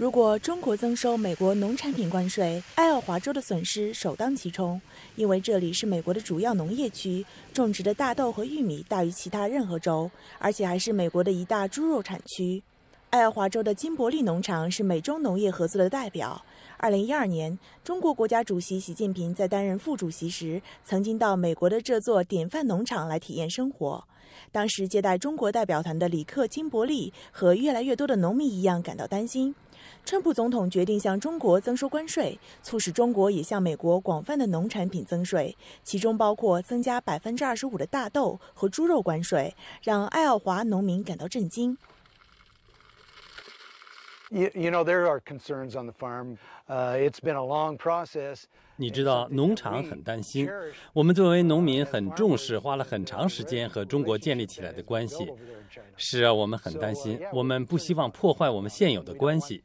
如果中国增收美国农产品关税，爱奥华州的损失首当其冲，因为这里是美国的主要农业区，种植的大豆和玉米大于其他任何州，而且还是美国的一大猪肉产区。爱奥华州的金伯利农场是美中农业合作的代表。二零一二年，中国国家主席习近平在担任副主席时，曾经到美国的这座典范农场来体验生活。当时接待中国代表团的里克·金伯利和越来越多的农民一样感到担心。川普总统决定向中国增收关税，促使中国也向美国广泛的农产品增税，其中包括增加百分之二十五的大豆和猪肉关税，让爱奥华农民感到震惊。You, you know, there are concerns on the farm. Uh, it's been a long process. 你知道农场很担心，我们作为农民很重视，花了很长时间和中国建立起来的关系。是啊，我们很担心，我们不希望破坏我们现有的关系。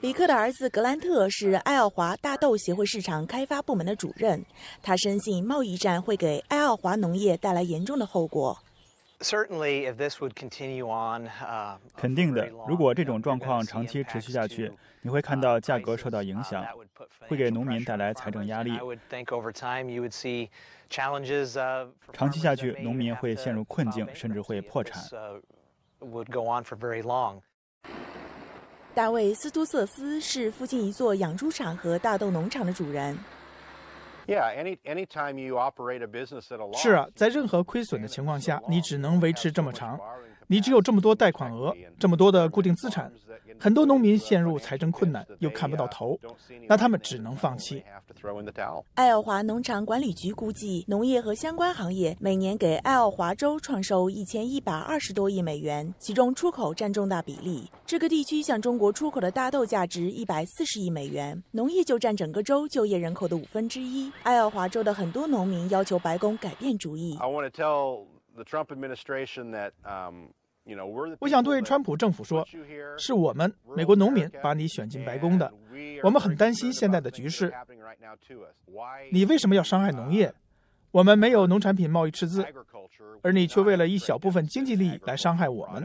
李克的儿子格兰特是爱奥华大豆协会市场开发部门的主任，他深信贸易战会给爱奥华农业带来严重的后果。肯定的，如果这种状况长期持续下去，你会看到价格受到影响，会给农民带来财政压力。长期下去，农民会陷入困境，甚至会破产。大卫·斯图瑟斯是附近一座养猪场和大豆农场的主人。是啊，在任何亏损的情况下，你只能维持这么长。你只有这么多贷款额，这么多的固定资产，很多农民陷入财政困难，又看不到头，那他们只能放弃。爱奥华农场管理局估计，农业和相关行业每年给爱奥华州创收一千一百二十多亿美元，其中出口占重大比例。这个地区向中国出口的大豆价值一百四十亿美元，农业就占整个州就业人口的五分之一。爱奥华州的很多农民要求白宫改变主意。我想对川普政府说，是我们美国农民把你选进白宫的。我们很担心现在的局势。你为什么要伤害农业？我们没有农产品贸易赤字，而你却为了一小部分经济利益来伤害我们。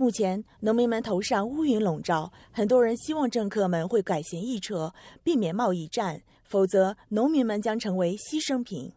目前，农民们头上乌云笼罩，很多人希望政客们会改弦易辙，避免贸易战，否则农民们将成为牺牲品。